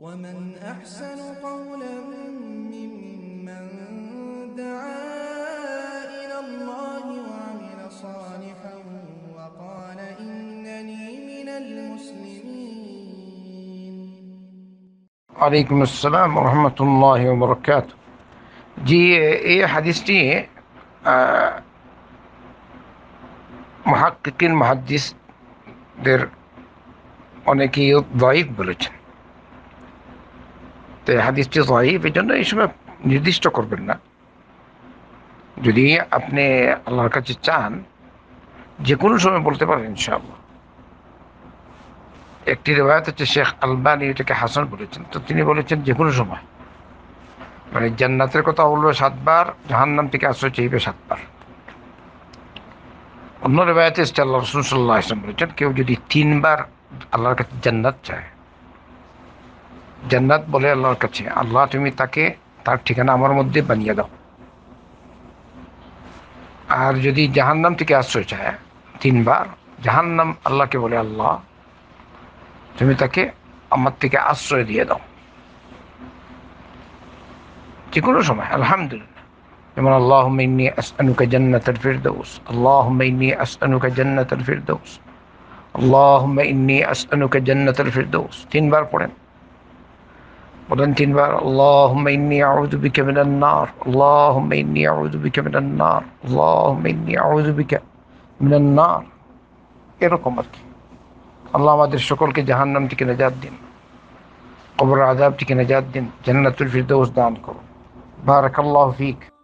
ومن أحسن قولا ممن دعا إلى الله وعمل صالحا وقال إنني من المسلمين عليكم السلام ورحمة الله وبركاته جي ايه حديثتي آه محققين محدث দের অনেকেই ضعيف বলেছেন তো হাদিসটি জয়ীফ এই জন্য এই সময় নির্দিষ্ট করবেন না যদি আপনি আল্লাহর কাছে চান যে কোনো সময় বলতে পারেন ইনশাআল্লাহ একটি রেবায়ত হচ্ছে শেখ আলবানি এটাকে হাসান বলেছেন তো তিনি বলেছেন যে কোনো সময় মানে জান্নাতের কথা বলবে সাতবার জাহান্নাম থেকে আশ্রয় চাইবে সাতবার অন্য রেবায়তে আল্লাহ রসুল সাল্লাহ বলেছেন কেউ যদি তিনবার আল্লাহর কাছে জান্নাত চায় জান্নাত বলে আল্লাহর কাছে আল্লাহ তুমি তাকে তার ঠিকানা আমার মধ্যে বানিয়ে দাও আর যদি জাহান্নাম থেকে আশ্রয় চায় তিনবার জাহান্নাম আল্লাহকে বলে আল্লাহ তুমি তাকে আমার থেকে আশ্রয় দিয়ে দাও যে কোনো সময় আলহামদুলিল্লাহ যেমন আল্লাহ ইন্নি আসনুকা জান্নাতের ফিরদৌস আল্লাহ ইন্নি আসনুকা জান্নাতের ফিরদৌস আল্লাহ ইন্নি আসনুকা জান্নাতের ফিরদৌস তিনবার পড়েন بعدين تنبار اللهم إني أعوذ بك من النار اللهم إني أعوذ بك من النار اللهم إني أعوذ بك من النار এরকম আর কি আল্লাহ আমাদের সকলকে জাহান্নাম থেকে নাজাত দিন কবর আজাব থেকে নাজাত দিন জান্নাতুল ফিরদৌস দান করুন বারাকাল্লাহু ফিক